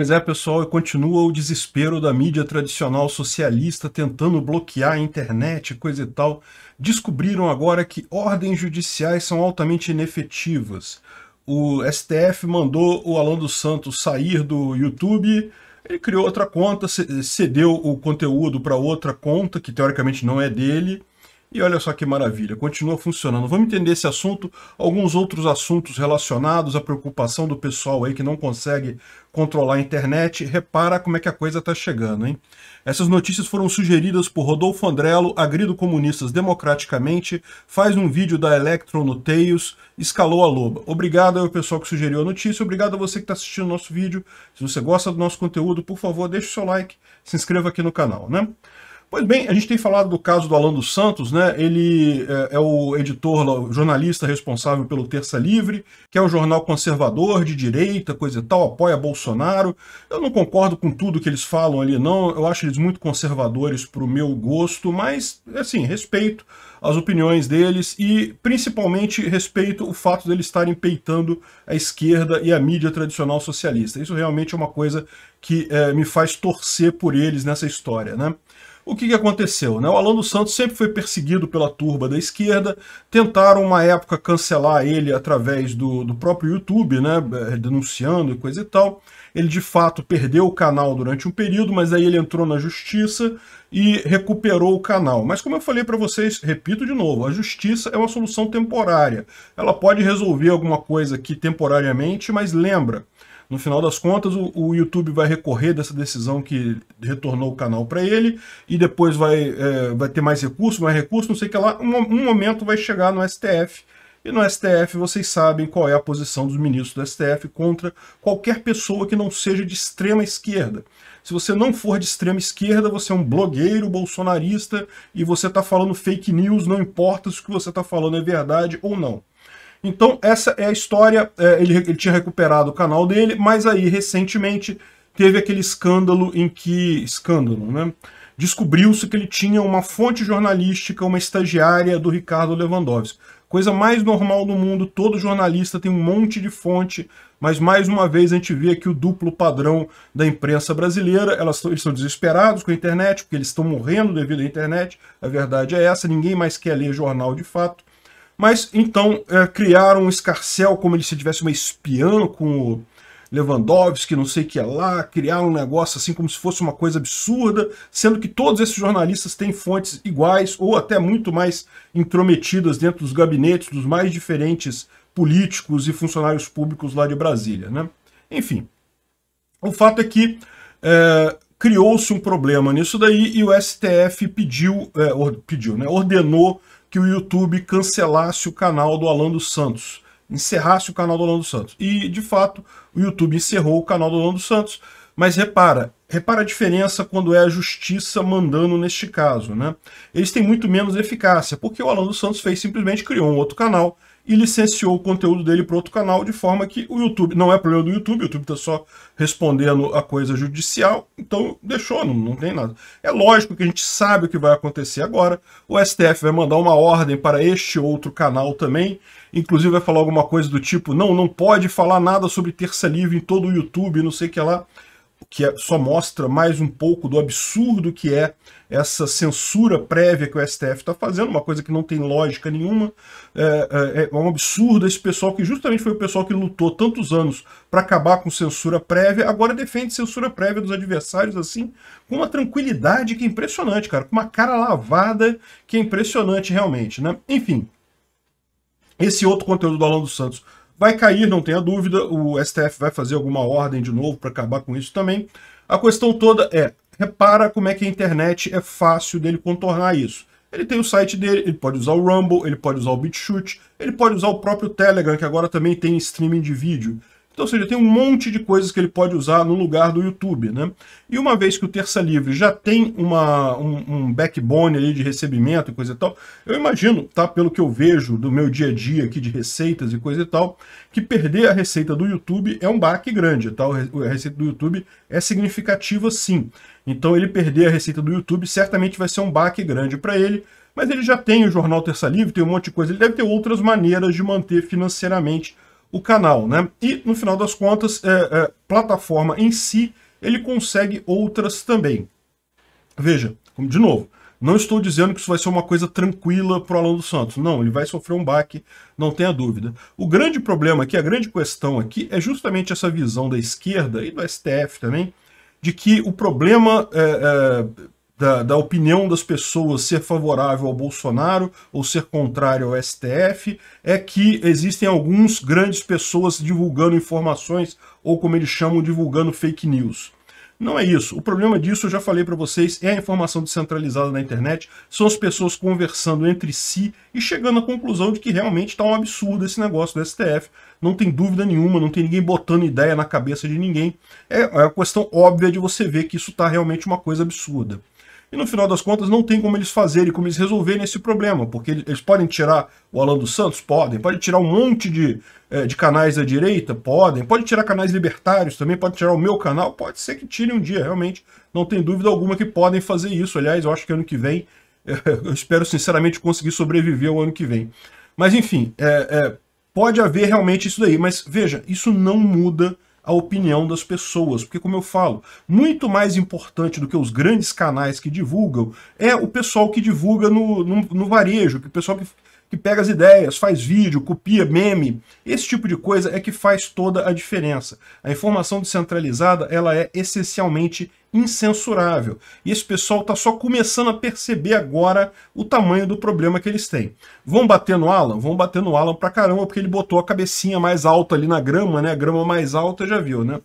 Pois é, pessoal, continua o desespero da mídia tradicional socialista tentando bloquear a internet, coisa e tal. Descobriram agora que ordens judiciais são altamente inefetivas. O STF mandou o Alan dos Santos sair do YouTube, ele criou outra conta, cedeu o conteúdo para outra conta, que teoricamente não é dele, e olha só que maravilha, continua funcionando. Vamos entender esse assunto, alguns outros assuntos relacionados à preocupação do pessoal aí que não consegue controlar a internet. Repara como é que a coisa está chegando, hein? Essas notícias foram sugeridas por Rodolfo Andrello, agrido comunistas democraticamente, faz um vídeo da Electron no Tails, escalou a loba. Obrigado ao pessoal que sugeriu a notícia, obrigado a você que está assistindo o nosso vídeo. Se você gosta do nosso conteúdo, por favor, deixe o seu like, se inscreva aqui no canal, né? Pois bem, a gente tem falado do caso do Alan dos Santos, né? Ele é, é o editor, jornalista responsável pelo Terça Livre, que é um jornal conservador, de direita, coisa e tal, apoia Bolsonaro. Eu não concordo com tudo que eles falam ali, não. Eu acho eles muito conservadores para o meu gosto, mas, assim, respeito as opiniões deles e, principalmente, respeito o fato deles estarem peitando a esquerda e a mídia tradicional socialista. Isso realmente é uma coisa que é, me faz torcer por eles nessa história, né? O que, que aconteceu? Né? O Alan dos Santos sempre foi perseguido pela turba da esquerda, tentaram uma época cancelar ele através do, do próprio YouTube, né? É, denunciando e coisa e tal. Ele de fato perdeu o canal durante um período, mas aí ele entrou na justiça e recuperou o canal. Mas como eu falei para vocês, repito de novo, a justiça é uma solução temporária. Ela pode resolver alguma coisa aqui temporariamente, mas lembra, no final das contas, o, o YouTube vai recorrer dessa decisão que retornou o canal para ele, e depois vai, é, vai ter mais recurso, mais recurso, não sei o que lá. Um, um momento vai chegar no STF, e no STF vocês sabem qual é a posição dos ministros do STF contra qualquer pessoa que não seja de extrema esquerda. Se você não for de extrema esquerda, você é um blogueiro bolsonarista e você está falando fake news, não importa se o que você está falando é verdade ou não. Então essa é a história, é, ele, ele tinha recuperado o canal dele, mas aí recentemente teve aquele escândalo em que... escândalo, né? Descobriu-se que ele tinha uma fonte jornalística, uma estagiária do Ricardo Lewandowski. Coisa mais normal do mundo, todo jornalista tem um monte de fonte, mas mais uma vez a gente vê aqui o duplo padrão da imprensa brasileira. Elas estão desesperados com a internet, porque eles estão morrendo devido à internet. A verdade é essa, ninguém mais quer ler jornal de fato. Mas então é, criaram um escarcel como se tivesse uma espiã com o Lewandowski, não sei o que é lá, criaram um negócio assim como se fosse uma coisa absurda, sendo que todos esses jornalistas têm fontes iguais ou até muito mais intrometidas dentro dos gabinetes dos mais diferentes políticos e funcionários públicos lá de Brasília. Né? Enfim, o fato é que é, criou-se um problema nisso daí e o STF pediu, é, pediu né, ordenou que o YouTube cancelasse o canal do Alan dos Santos, encerrasse o canal do Alan dos Santos. E, de fato, o YouTube encerrou o canal do Alan dos Santos, mas repara, repara a diferença quando é a justiça mandando neste caso, né? Eles têm muito menos eficácia, porque o Alan dos Santos fez simplesmente criou um outro canal e licenciou o conteúdo dele para outro canal, de forma que o YouTube, não é problema do YouTube, o YouTube está só respondendo a coisa judicial, então deixou, não, não tem nada. É lógico que a gente sabe o que vai acontecer agora, o STF vai mandar uma ordem para este outro canal também, inclusive vai falar alguma coisa do tipo, não, não pode falar nada sobre terça livre em todo o YouTube, não sei o que lá que é- só mostra mais um pouco do absurdo que é essa censura prévia que o STF está fazendo, uma coisa que não tem lógica nenhuma. É, é, é, um absurdo esse pessoal que justamente foi o pessoal que lutou tantos anos para acabar com censura prévia, agora defende censura prévia dos adversários assim, com uma tranquilidade que é impressionante, cara, com uma cara lavada que é impressionante realmente, né? Enfim, esse outro conteúdo do Alan dos Santos Vai cair, não tenha dúvida, o STF vai fazer alguma ordem de novo para acabar com isso também. A questão toda é, repara como é que a internet é fácil dele contornar isso. Ele tem o site dele, ele pode usar o Rumble, ele pode usar o BitChute, ele pode usar o próprio Telegram, que agora também tem streaming de vídeo. Então, ou seja, tem um monte de coisas que ele pode usar no lugar do YouTube, né? E uma vez que o Terça Livre já tem uma, um, um backbone ali de recebimento e coisa e tal, eu imagino, tá? Pelo que eu vejo do meu dia a dia aqui de receitas e coisa e tal, que perder a receita do YouTube é um baque grande, tá? A receita do YouTube é significativa sim. Então ele perder a receita do YouTube certamente vai ser um baque grande para ele, mas ele já tem o jornal Terça Livre, tem um monte de coisa, ele deve ter outras maneiras de manter financeiramente o canal, né? E no final das contas, é, é, plataforma em si, ele consegue outras também. Veja, como de novo, não estou dizendo que isso vai ser uma coisa tranquila para o Alan dos Santos. Não, ele vai sofrer um baque, não tenha dúvida. O grande problema aqui, a grande questão aqui, é justamente essa visão da esquerda e do STF também, de que o problema é, é da, da, opinião das pessoas ser favorável ao Bolsonaro ou ser contrário ao STF é que existem alguns grandes pessoas divulgando informações ou como eles chamam, divulgando fake news. Não é isso. O problema disso, eu já falei para vocês, é a informação descentralizada na internet, são as pessoas conversando entre si e chegando à conclusão de que realmente está um absurdo esse negócio do STF. Não tem dúvida nenhuma, não tem ninguém botando ideia na cabeça de ninguém. É, é a questão óbvia de você ver que isso está realmente uma coisa absurda. E no final das contas não tem como eles fazerem, como eles resolverem esse problema, porque eles podem tirar o Alan dos Santos? Podem. Pode tirar um monte de, é, de canais da direita? Podem. Pode tirar canais libertários também? Pode tirar o meu canal? Pode ser que tirem um dia, realmente. Não tem dúvida alguma que podem fazer isso. Aliás, eu acho que ano que vem, eu espero sinceramente conseguir sobreviver ao ano que vem. Mas enfim, é, é pode haver realmente isso daí. Mas veja, isso não muda a opinião das pessoas. Porque, como eu falo, muito mais importante do que os grandes canais que divulgam é o pessoal que divulga no, no, no varejo, que o pessoal que, que pega as ideias, faz vídeo, copia meme. Esse tipo de coisa é que faz toda a diferença. A informação descentralizada ela é essencialmente incensurável. E esse pessoal está só começando a perceber agora o tamanho do problema que eles têm. Vão bater no Alan? Vão bater no Alan pra caramba, porque ele botou a cabecinha mais alta ali na grama, né? A grama mais alta já viu, né?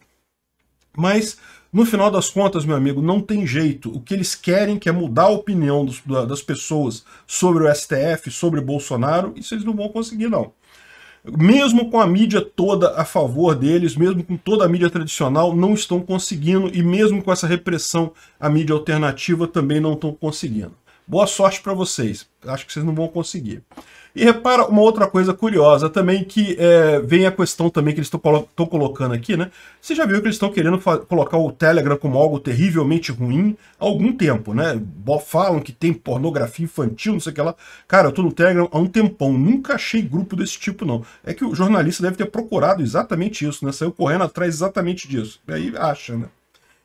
Mas no final das contas, meu amigo, não tem jeito. O que eles querem que é mudar a opinião dos, das pessoas sobre o STF, sobre o Bolsonaro, isso eles não vão conseguir, não mesmo com a mídia toda a favor deles, mesmo com toda a mídia tradicional, não estão conseguindo, e mesmo com essa repressão, a mídia alternativa também não estão conseguindo. Boa sorte para vocês. Acho que vocês não vão conseguir. E repara uma outra coisa curiosa também, que é, vem a questão também que eles estão colocando aqui, né? Você já viu que eles estão querendo colocar o Telegram como algo terrivelmente ruim há algum tempo, né? Falam que tem pornografia infantil, não sei o que lá. Cara, eu tô no Telegram há um tempão, nunca achei grupo desse tipo, não. É que o jornalista deve ter procurado exatamente isso, né? Saiu correndo atrás exatamente disso. E aí acha, né?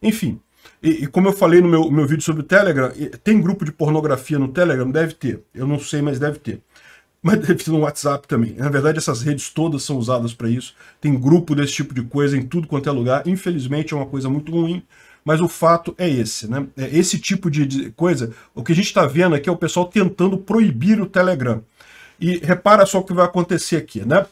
Enfim, e, e, como eu falei no meu, meu vídeo sobre o Telegram, tem grupo de pornografia no Telegram? Deve ter. Eu não sei, mas deve ter. Mas deve ter no WhatsApp também. Na verdade, essas redes todas são usadas para isso. Tem grupo desse tipo de coisa em tudo quanto é lugar. Infelizmente, é uma coisa muito ruim. Mas o fato é esse, né? É esse tipo de coisa, o que a gente está vendo aqui é o pessoal tentando proibir o Telegram. E repara só o que vai acontecer aqui, né?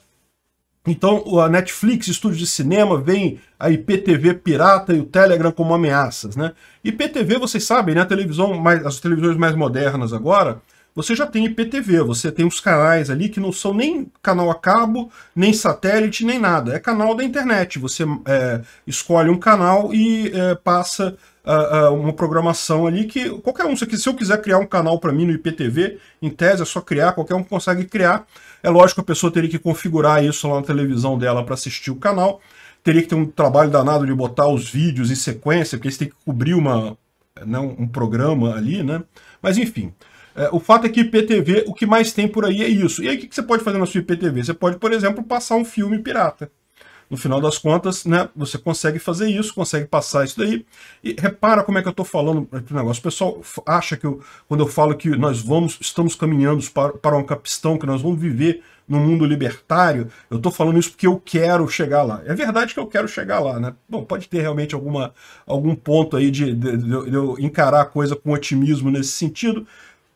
Então, a Netflix, estúdio de cinema, vem a IPTV pirata e o Telegram como ameaças, né? IPTV, vocês sabem, né? A televisão mais, as televisões mais modernas agora, você já tem IPTV, você tem os canais ali que não são nem canal a cabo, nem satélite, nem nada. É canal da internet. Você é, escolhe um canal e é, passa uh, uh, uma programação ali que qualquer um, se eu quiser criar um canal para mim no IPTV, em tese é só criar, qualquer um consegue criar. É lógico que a pessoa teria que configurar isso lá na televisão dela para assistir o canal. Teria que ter um trabalho danado de botar os vídeos em sequência, porque eles têm que cobrir uma, né, um programa ali, né? Mas enfim. É, o fato é que IPTV, o que mais tem por aí é isso. E aí o que, você pode fazer na sua IPTV? Você pode, por exemplo, passar um filme pirata. No final das contas, né, você consegue fazer isso, consegue passar isso daí. E repara como é que eu estou falando esse negócio. O pessoal acha que eu, quando eu falo que nós vamos, estamos caminhando para, para um capistão, que nós vamos viver no mundo libertário, eu estou falando isso porque eu quero chegar lá. É verdade que eu quero chegar lá, né? Bom, pode ter realmente alguma, algum ponto aí de, de, de eu encarar a coisa com otimismo nesse sentido,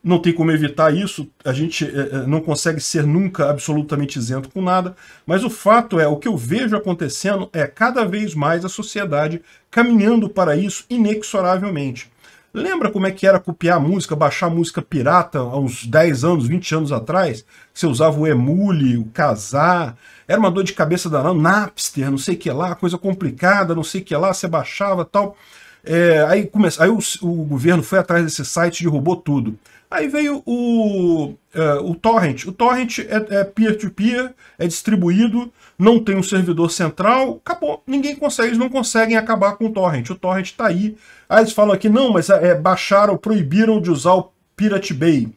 não tem como evitar isso, a gente é, é, não consegue ser nunca absolutamente isento com nada, mas o fato é, o que eu vejo acontecendo é cada vez mais a sociedade caminhando para isso inexoravelmente. Lembra como é que era copiar música, baixar música pirata há uns 10 anos, 20 anos atrás? Você usava o Emule, o Casar, era uma dor de cabeça danada, Napster, não sei o que lá, coisa complicada, não sei o que lá, você baixava tal. É, aí, aí o, o governo foi atrás desse site e derrubou tudo. Aí veio o, uh, o Torrent. O Torrent é, é peer-to-peer, é, -peer, é distribuído, não tem um servidor central, acabou. Ninguém consegue, eles não conseguem acabar com o Torrent. O Torrent está aí. Aí eles falam aqui, não, mas é, baixaram, proibiram de usar o Pirate Bay.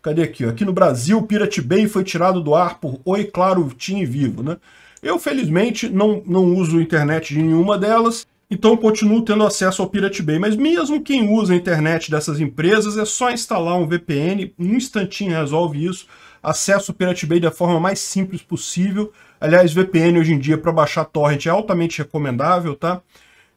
Cadê aqui? Aqui no Brasil, o Pirate Bay foi tirado do ar por Oi, Claro, Tim e Vivo, né? Eu, felizmente, não, não uso internet de nenhuma delas. Então continuo tendo acesso ao Pirate Bay, mas mesmo quem usa a internet dessas empresas é só instalar um VPN, um instantinho resolve isso, acesso o Pirate Bay da forma mais simples possível. Aliás, VPN hoje em dia para baixar torrent é altamente recomendável, tá?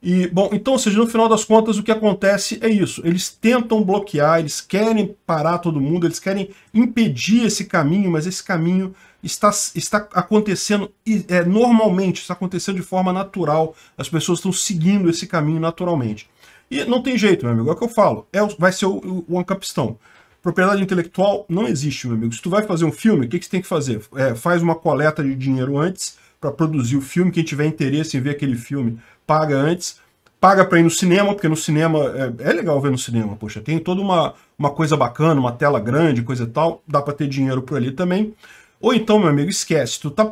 E, bom, então, ou seja, no final das contas, o que acontece é isso. Eles tentam bloquear, eles querem parar todo mundo, eles querem impedir esse caminho, mas esse caminho está, está acontecendo é, normalmente, está acontecendo de forma natural. As pessoas estão seguindo esse caminho naturalmente. E não tem jeito, meu amigo. É o que eu falo. É, vai ser o, o, o Ancapistão. Propriedade intelectual não existe, meu amigo. Se tu vai fazer um filme, o que, que você tem que fazer? É, faz uma coleta de dinheiro antes para produzir o filme. Quem tiver interesse em ver aquele filme, paga antes. Paga para ir no cinema, porque no cinema é, é, legal ver no cinema, poxa, tem toda uma, uma coisa bacana, uma tela grande, coisa e tal, dá para ter dinheiro por ali também. Ou então, meu amigo, esquece. Tu tá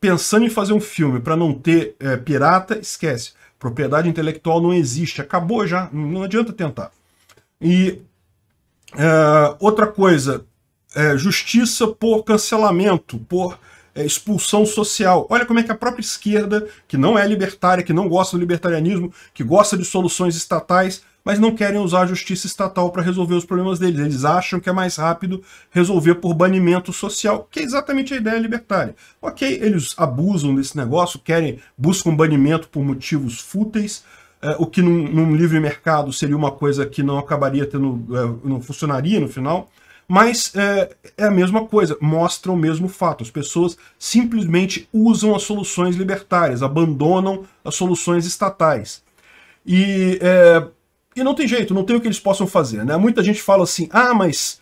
pensando em fazer um filme para não ter é, pirata, esquece. Propriedade intelectual não existe. Acabou já. Não adianta tentar. E é, outra coisa, é, justiça por cancelamento, por é, expulsão social. Olha como é que a própria esquerda, que não é libertária, que não gosta do libertarianismo, que gosta de soluções estatais, mas não querem usar a justiça estatal para resolver os problemas deles. Eles acham que é mais rápido resolver por banimento social, que é exatamente a ideia libertária. Ok, eles abusam desse negócio, querem, buscam banimento por motivos fúteis, é, o que num, num, livre mercado seria uma coisa que não acabaria tendo, é, não funcionaria no final, mas é, é, a mesma coisa, mostra o mesmo fato. As pessoas simplesmente usam as soluções libertárias, abandonam as soluções estatais. E é, e não tem jeito, não tem o que eles possam fazer. Né? Muita gente fala assim, ah, mas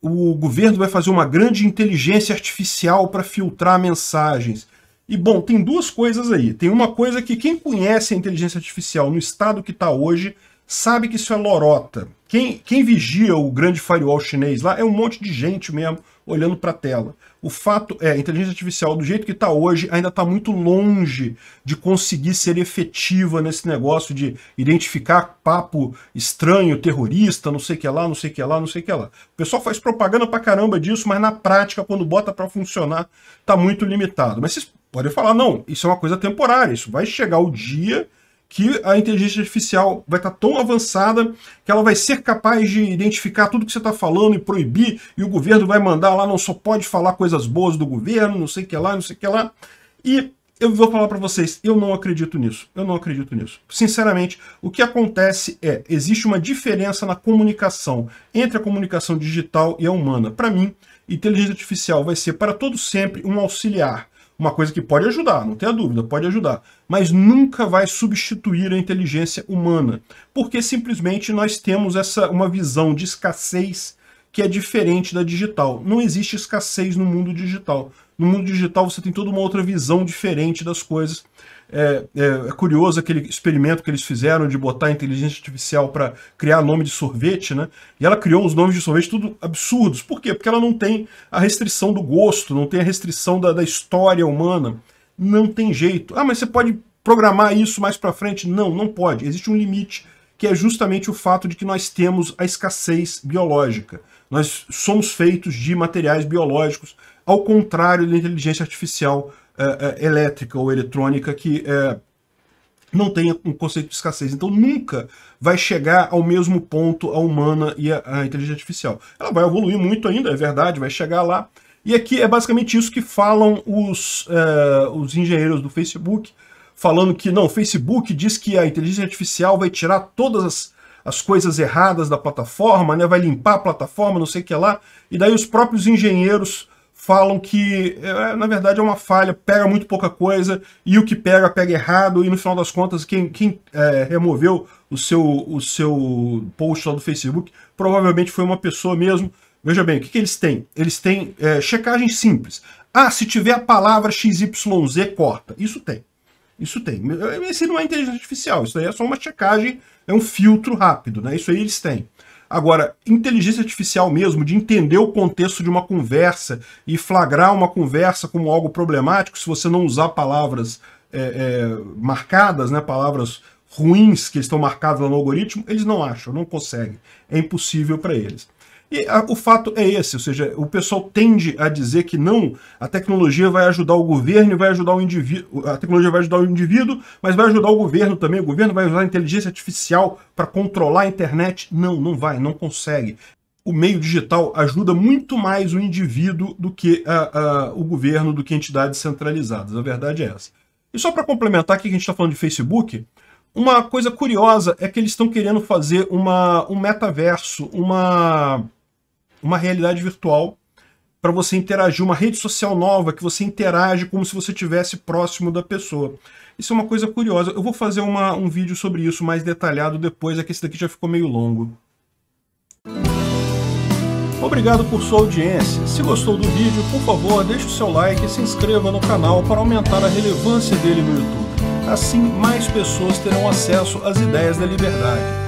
o governo vai fazer uma grande inteligência artificial para filtrar mensagens. E, bom, tem duas coisas aí. Tem uma coisa que quem conhece a inteligência artificial no estado que está hoje sabe que isso é lorota. Quem, quem vigia o grande firewall chinês lá é um monte de gente mesmo olhando para a tela. O fato é, a inteligência artificial, do jeito que está hoje, ainda está muito longe de conseguir ser efetiva nesse negócio de identificar papo estranho, terrorista, não sei o que lá, não sei o que lá, não sei o que lá. O pessoal faz propaganda pra caramba disso, mas na prática, quando bota para funcionar, está muito limitado. Mas vocês podem falar, não, isso é uma coisa temporária, isso vai chegar o dia que a inteligência artificial vai estar tá tão avançada que ela vai ser capaz de identificar tudo que você está falando e proibir, e o governo vai mandar lá, não só pode falar coisas boas do governo, não sei o que lá, não sei o que lá. E eu vou falar para vocês, eu não acredito nisso, eu não acredito nisso. Sinceramente, o que acontece é, existe uma diferença na comunicação entre a comunicação digital e a humana. Para mim, inteligência artificial vai ser para todo sempre um auxiliar, uma coisa que pode ajudar, não tenha dúvida, pode ajudar, mas nunca vai substituir a inteligência humana, porque simplesmente nós temos essa uma visão de escassez que é diferente da digital. Não existe escassez no mundo digital. No mundo digital você tem toda uma outra visão diferente das coisas. É, é, é, curioso aquele experimento que eles fizeram de botar inteligência artificial para criar nome de sorvete, né? E ela criou os nomes de sorvete tudo absurdos. Por quê? Porque ela não tem a restrição do gosto, não tem a restrição da, da história humana. Não tem jeito. Ah, mas você pode programar isso mais para frente? Não, não pode. Existe um limite que é justamente o fato de que nós temos a escassez biológica. Nós somos feitos de materiais biológicos, ao contrário da inteligência artificial é, é, elétrica ou eletrônica que é, não tenha um conceito de escassez. Então nunca vai chegar ao mesmo ponto a humana e a, a, inteligência artificial. Ela vai evoluir muito ainda, é verdade, vai chegar lá. E aqui é basicamente isso que falam os, uh, os engenheiros do Facebook, falando que não, o Facebook diz que a inteligência artificial vai tirar todas as, as coisas erradas da plataforma, né? vai limpar a plataforma, não sei o que lá. E daí os próprios engenheiros falam que, é, na verdade, é uma falha, pega muito pouca coisa, e o que pega, pega errado, e no final das contas, quem, quem é, removeu o seu, o seu post lá do Facebook provavelmente foi uma pessoa mesmo. Veja bem, o que, que eles têm? Eles têm é, checagem simples. Ah, se tiver a palavra XYZ, corta. Isso tem. Isso tem. Esse não é inteligência artificial, isso aí é só uma checagem, é um filtro rápido, né? Isso aí eles têm. Agora, inteligência artificial mesmo, de entender o contexto de uma conversa e flagrar uma conversa como algo problemático, se você não usar palavras é, é, marcadas, né, palavras ruins que estão marcadas no algoritmo, eles não acham, não conseguem. É impossível para eles. E a, o fato é esse, ou seja, o pessoal tende a dizer que não, a tecnologia vai ajudar o governo e vai ajudar o indivíduo, a tecnologia vai ajudar o indivíduo, mas vai ajudar o governo também, o governo vai usar a inteligência artificial para controlar a internet. Não, não vai, não consegue. O meio digital ajuda muito mais o indivíduo do que a, a, o governo, do que entidades centralizadas. A verdade é essa. E só para complementar aqui que a gente está falando de Facebook, uma coisa curiosa é que eles estão querendo fazer uma, um metaverso, uma uma realidade virtual para você interagir, uma rede social nova que você interage como se você estivesse próximo da pessoa. Isso é uma coisa curiosa. Eu vou fazer uma, um vídeo sobre isso mais detalhado depois, é que esse daqui já ficou meio longo. Obrigado por sua audiência. Se gostou do vídeo, por favor, deixe o seu like e se inscreva no canal para aumentar a relevância dele no YouTube. Assim, mais pessoas terão acesso às ideias da liberdade